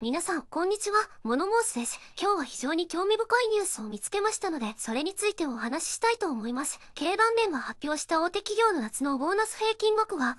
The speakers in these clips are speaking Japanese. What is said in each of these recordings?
皆さん、こんにちは。モノモースです。今日は非常に興味深いニュースを見つけましたので、それについてお話ししたいと思います。経団連が発表した大手企業の夏のボーナス平均額は、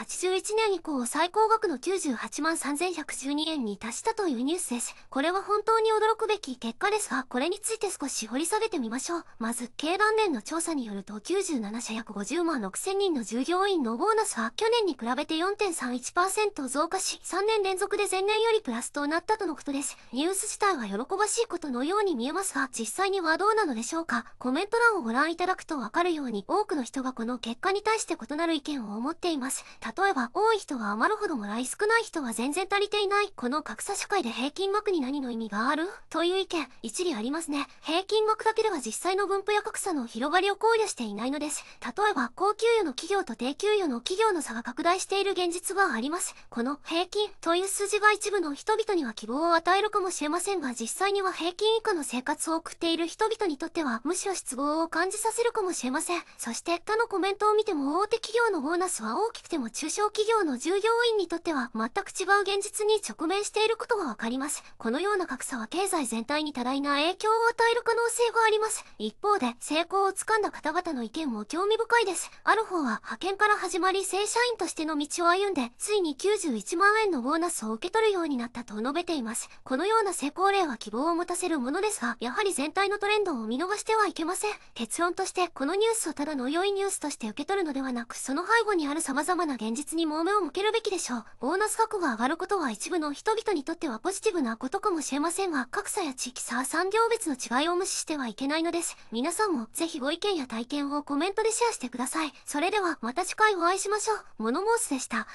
1981年以降最高額の98万3112円に達したというニュースです。これは本当に驚くべき結果ですが、これについて少し掘り下げてみましょう。まず、経団連の調査によると、97社約50万6000人の従業員のボーナスは、去年に比べて4.31%増加し、3年連続で前年よりプララストになったとのことです。ニュース自体は喜ばしいことのように見えますが、実際にはどうなのでしょうかコメント欄をご覧いただくとわかるように、多くの人がこの結果に対して異なる意見を思っています。例えば、多い人は余るほどもらい少ない人は全然足りていない。この格差社会で平均額に何の意味があるという意見、一理ありますね。平均額だけでは実際の分布や格差の広がりを考慮していないのです。例えば、高給与の企業と低給与の企業の差が拡大している現実はあります。この平均という数字が一部の人人々には希望を与えるかもしれませんが実際には平均以下の生活を送っている人々にとってはむしろ失望を感じさせるかもしれませんそして他のコメントを見ても大手企業のボーナスは大きくても中小企業の従業員にとっては全く違う現実に直面していることがわかりますこのような格差は経済全体に多大な影響を与える可能性があります一方で成功をつかんだ方々の意見も興味深いですある方は派遣から始まり正社員としての道を歩んでついに91万円のボーナスを受け取るようになったったと述べています。このような成功例は希望を持たせるものですが、やはり全体のトレンドを見逃してはいけません。結論として、このニュースをただの良いニュースとして受け取るのではなく、その背後にある様々な現実にも目を向けるべきでしょう。ボーナス額が上がることは一部の人々にとってはポジティブなことかもしれませんが、格差や地域差、産業別の違いを無視してはいけないのです。皆さんも、ぜひご意見や体験をコメントでシェアしてください。それでは、また次回お会いしましょう。モノモースでした。